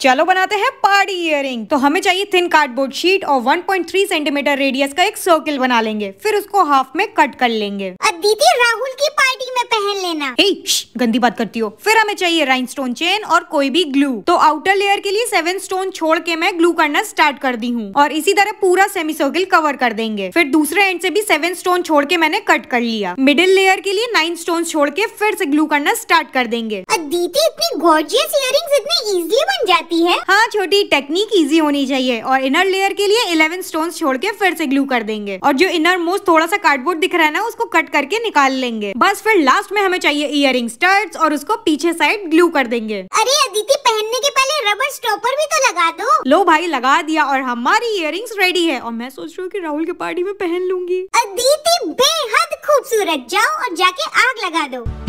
चलो बनाते हैं पार्टी इयरिंग तो हमें चाहिए थिन कार्डबोर्ड शीट और 1.3 सेंटीमीटर रेडियस का एक सर्किल बना लेंगे फिर उसको हाफ में कट कर लेंगे दीदी राहुल की पार्टी में पहन लेना hey, गंदी बात करती हो फिर हमें चाहिए राइन स्टोन चेन और कोई भी ग्लू तो आउटर लेयर के लिए सेवन स्टोन छोड़ के मैं ग्लू करना स्टार्ट कर दी हूँ और इसी तरह पूरा सेमी सर्किल कवर कर देंगे फिर दूसरे एंड से भी सेवन स्टोन छोड़ के मैंने कट कर लिया मिडिल लेयर के लिए नाइन स्टोन छोड़ के फिर से ग्लू करना स्टार्ट कर देंगे अदिति इतनी गॉर्जियस इयरिंग्स इतनी इजी बन जाती है हाँ छोटी टेक्निक इजी होनी चाहिए और इनर लेयर के लिए इलेवन स्टोन छोड़ के फिर से ग्लू कर देंगे और जो इनर मोस्ट थोड़ा सा कार्डबोर्ड दिख रहा है ना उसको कट करके निकाल लेंगे बस फिर लास्ट में हमें चाहिए इयरिंग स्टड्स और उसको पीछे साइड ग्लू कर देंगे अरे अदिति पहनने के पहले रबर स्टॉपर भी तो लगा दो लो भाई लगा दिया और हमारी इयर रेडी है और मैं सोच रही हूँ की राहुल के पार्टी में पहन लूंगी अदिति बेहद खूबसूरत जाओ और जाके आग लगा दो